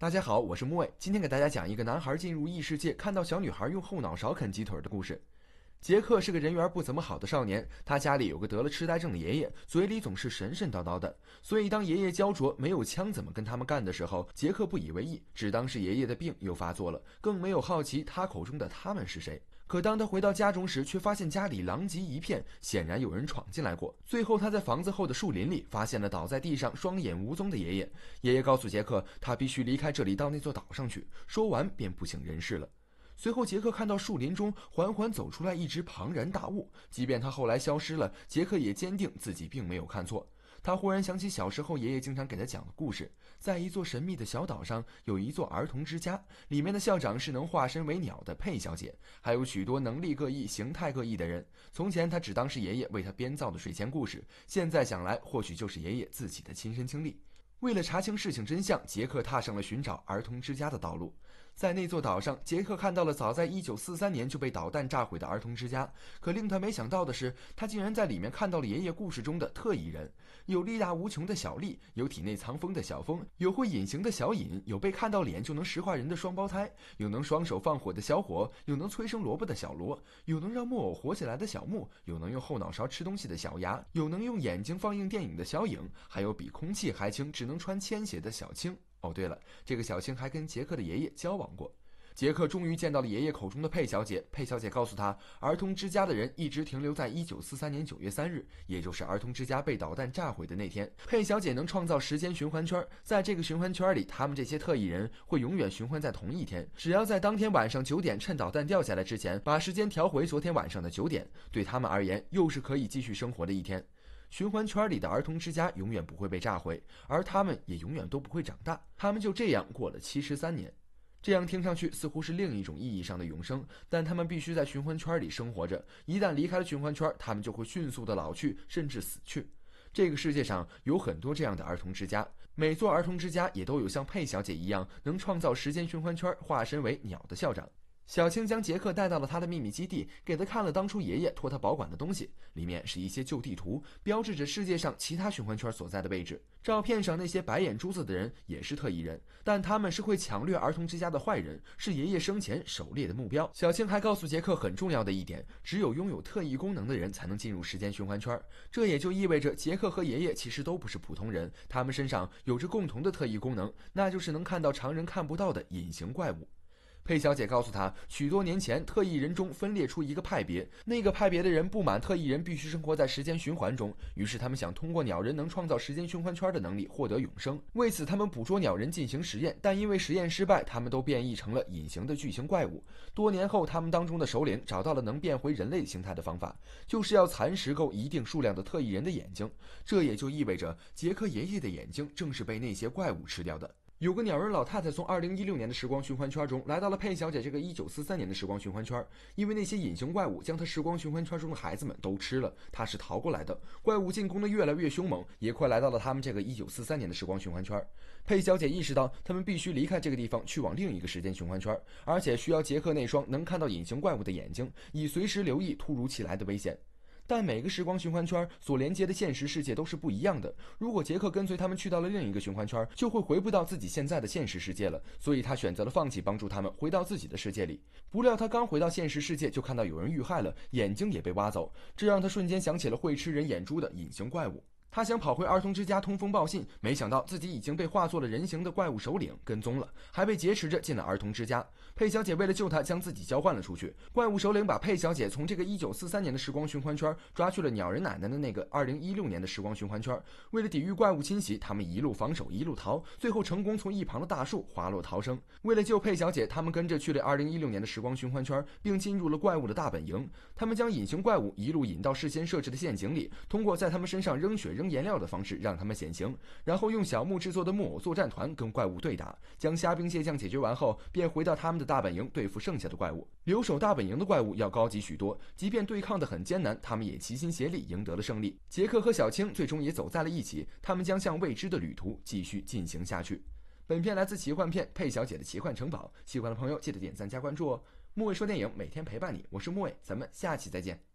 大家好，我是木卫，今天给大家讲一个男孩进入异世界，看到小女孩用后脑勺啃鸡腿的故事。杰克是个人缘不怎么好的少年，他家里有个得了痴呆症的爷爷，嘴里总是神神叨叨的。所以当爷爷焦灼没有枪怎么跟他们干的时候，杰克不以为意，只当是爷爷的病又发作了，更没有好奇他口中的他们是谁。可当他回到家中时，却发现家里狼藉一片，显然有人闯进来过。最后，他在房子后的树林里发现了倒在地上、双眼无踪的爷爷。爷爷告诉杰克，他必须离开这里，到那座岛上去。说完便不省人事了。随后，杰克看到树林中缓缓走出来一只庞然大物。即便他后来消失了，杰克也坚定自己并没有看错。他忽然想起小时候爷爷经常给他讲的故事：在一座神秘的小岛上，有一座儿童之家，里面的校长是能化身为鸟的佩小姐，还有许多能力各异、形态各异的人。从前，他只当是爷爷为他编造的睡前故事。现在想来，或许就是爷爷自己的亲身经历。为了查清事情真相，杰克踏上了寻找儿童之家的道路。在那座岛上，杰克看到了早在1943年就被导弹炸毁的儿童之家。可令他没想到的是，他竟然在里面看到了爷爷故事中的特异人：有力大无穷的小丽，有体内藏风的小风，有会隐形的小隐，有被看到脸就能石化人的双胞胎，有能双手放火的小火，有能催生萝卜的小罗，有能让木偶活起来的小木，有能用后脑勺吃东西的小牙，有能用眼睛放映电影的小影，还有比空气还轻、只能穿铅鞋的小青。哦，对了，这个小青还跟杰克的爷爷交往过。杰克终于见到了爷爷口中的佩小姐。佩小姐告诉他，儿童之家的人一直停留在一九四三年九月三日，也就是儿童之家被导弹炸毁的那天。佩小姐能创造时间循环圈，在这个循环圈里，他们这些特异人会永远循环在同一天。只要在当天晚上九点，趁导弹掉下来之前，把时间调回昨天晚上的九点，对他们而言，又是可以继续生活的一天。循环圈里的儿童之家永远不会被炸毁，而他们也永远都不会长大。他们就这样过了七十三年，这样听上去似乎是另一种意义上的永生。但他们必须在循环圈里生活着，一旦离开了循环圈，他们就会迅速的老去，甚至死去。这个世界上有很多这样的儿童之家，每座儿童之家也都有像佩小姐一样能创造时间循环圈、化身为鸟的校长。小青将杰克带到了他的秘密基地，给他看了当初爷爷托他保管的东西，里面是一些旧地图，标志着世界上其他循环圈所在的位置。照片上那些白眼珠子的人也是特异人，但他们是会抢掠儿童之家的坏人，是爷爷生前狩猎的目标。小青还告诉杰克很重要的一点：只有拥有特异功能的人才能进入时间循环圈。这也就意味着杰克和爷爷其实都不是普通人，他们身上有着共同的特异功能，那就是能看到常人看不到的隐形怪物。佩小姐告诉他，许多年前，特异人中分裂出一个派别，那个派别的人不满特异人必须生活在时间循环中，于是他们想通过鸟人能创造时间循环圈的能力获得永生。为此，他们捕捉鸟人进行实验，但因为实验失败，他们都变异成了隐形的巨型怪物。多年后，他们当中的首领找到了能变回人类形态的方法，就是要蚕食够一定数量的特异人的眼睛。这也就意味着杰克爷爷的眼睛正是被那些怪物吃掉的。有个鸟人老太太从二零一六年的时光循环圈中来到了佩小姐这个一九四三年的时光循环圈，因为那些隐形怪物将她时光循环圈中的孩子们都吃了，她是逃过来的。怪物进攻的越来越凶猛，也快来到了他们这个一九四三年的时光循环圈。佩小姐意识到，他们必须离开这个地方，去往另一个时间循环圈，而且需要杰克那双能看到隐形怪物的眼睛，以随时留意突如其来的危险。但每个时光循环圈所连接的现实世界都是不一样的。如果杰克跟随他们去到了另一个循环圈，就会回不到自己现在的现实世界了。所以他选择了放弃帮助他们回到自己的世界里。不料他刚回到现实世界，就看到有人遇害了，眼睛也被挖走，这让他瞬间想起了会吃人眼珠的隐形怪物。他想跑回儿童之家通风报信，没想到自己已经被化作了人形的怪物首领跟踪了，还被劫持着进了儿童之家。佩小姐为了救他，将自己交换了出去。怪物首领把佩小姐从这个一九四三年的时光循环圈抓去了鸟人奶奶的那个二零一六年的时光循环圈。为了抵御怪物侵袭，他们一路防守，一路逃，最后成功从一旁的大树滑落逃生。为了救佩小姐，他们跟着去了二零一六年的时光循环圈，并进入了怪物的大本营。他们将隐形怪物一路引到事先设置的陷阱里，通过在他们身上扔血。扔颜料的方式让他们显形，然后用小木制作的木偶作战团跟怪物对打，将虾兵蟹将解决完后，便回到他们的大本营对付剩下的怪物。留守大本营的怪物要高级许多，即便对抗的很艰难，他们也齐心协力赢得了胜利。杰克和小青最终也走在了一起，他们将向未知的旅途继续进行下去。本片来自奇幻片《佩小姐的奇幻城堡》，喜欢的朋友记得点赞加关注哦。木卫说电影每天陪伴你，我是木卫，咱们下期再见。